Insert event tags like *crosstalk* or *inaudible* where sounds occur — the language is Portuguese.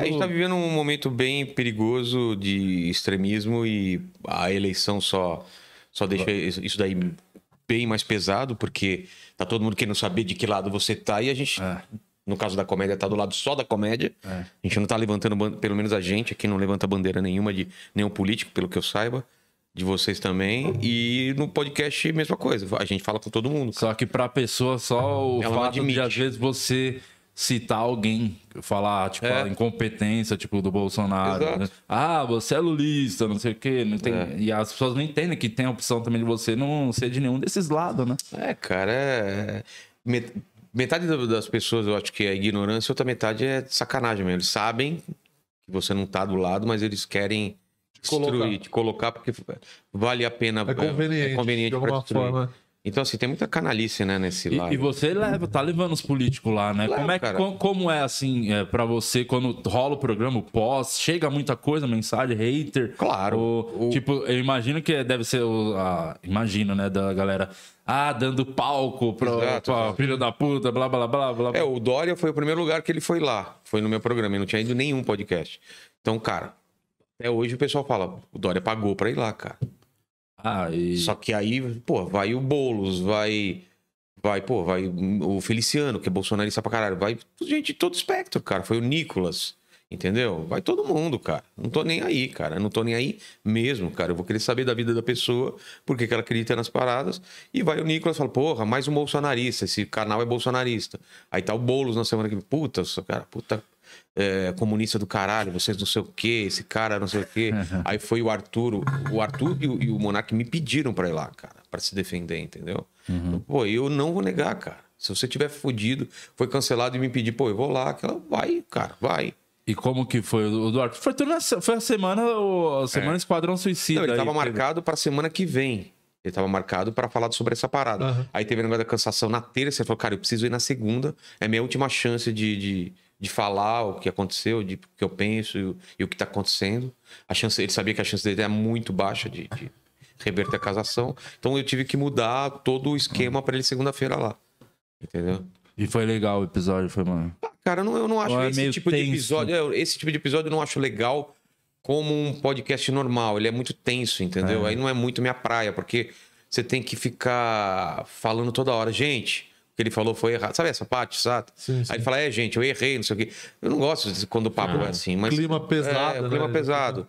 A gente está vivendo um momento bem perigoso de extremismo e a eleição só, só deixa isso daí bem mais pesado, porque tá todo mundo querendo saber de que lado você tá e a gente, é. no caso da comédia, tá do lado só da comédia. É. A gente não tá levantando, pelo menos a gente aqui não levanta bandeira nenhuma de nenhum político, pelo que eu saiba. De vocês também. E no podcast, mesma coisa. A gente fala com todo mundo. Só que pra pessoa, só o Ela fato de às vezes você citar alguém, falar, tipo, é. a incompetência, tipo, do Bolsonaro. Né? Ah, você é lulista, não sei o quê. Não tem... É. E as pessoas não entendem que tem a opção também de você não ser de nenhum desses lados, né? É, cara, é... Metade das pessoas, eu acho que é ignorância, outra metade é sacanagem mesmo. Eles sabem que você não tá do lado, mas eles querem destruir, colocar. te colocar porque vale a pena. É conveniente, é, é conveniente de alguma forma. Então, assim, tem muita canalice, né, nesse e, lado. E você leva, tá levando os políticos lá, né? como, é, que, como, como é, assim, é, para você, quando rola o programa, o pós, chega muita coisa, mensagem, hater? Claro. Ou, o... Tipo, eu imagino que deve ser, o, a, imagino, né, da galera, ah, dando palco pro, exato, pra filho da puta, blá, blá, blá, blá. É, o Dória foi o primeiro lugar que ele foi lá, foi no meu programa, e não tinha ido nenhum podcast. Então, cara, até hoje o pessoal fala, o Dória pagou pra ir lá, cara. Ah, e... Só que aí, pô, vai o Boulos, vai. Vai, pô, vai o Feliciano, que é bolsonarista pra caralho. Vai gente de todo espectro, cara. Foi o Nicolas, entendeu? Vai todo mundo, cara. Não tô nem aí, cara. Não tô nem aí mesmo, cara. Eu vou querer saber da vida da pessoa, porque ela acredita nas paradas. E vai o Nicolas e fala, porra, mais um bolsonarista. Esse canal é bolsonarista. Aí tá o Boulos na semana que vem. Puta, cara, puta é, comunista do caralho, vocês não sei o quê, esse cara não sei o quê. *laughs* Aí foi o Arthur, o Arthur e o, e o Monark me pediram para ir lá, cara, para se defender, entendeu? Uhum. pô, eu não vou negar, cara. Se você tiver fudido, foi cancelado e me pedir, pô, eu vou lá, aquela vai, cara, vai. E como que foi o Eduardo foi Foi, na, foi a semana, o, a semana é. Esquadrão Suicida. Não, ele estava marcado para semana que vem. Ele estava marcado para falar sobre essa parada. Uhum. Aí teve o negócio da cansação na terça. Ele falou, cara, eu preciso ir na segunda. É minha última chance de, de de falar o que aconteceu, de o que eu penso e, e o que está acontecendo. A chance, ele sabia que a chance dele era muito baixa de, de reverter a casação. Então eu tive que mudar todo o esquema para ele segunda-feira lá. Entendeu? E foi legal o episódio, foi mano. Ah, cara, eu não, eu não acho é esse tipo tenso. de episódio. Esse tipo de episódio eu não acho legal como um podcast normal. Ele é muito tenso, entendeu? É. Aí não é muito minha praia, porque você tem que ficar falando toda hora, gente que ele falou foi errado. Sabe essa parte, sabe? Sim, sim. Aí ele fala, é, gente, eu errei, não sei o quê. Eu não gosto quando o papo ah, é assim, mas... Clima é, pesado, é, né? clima pesado.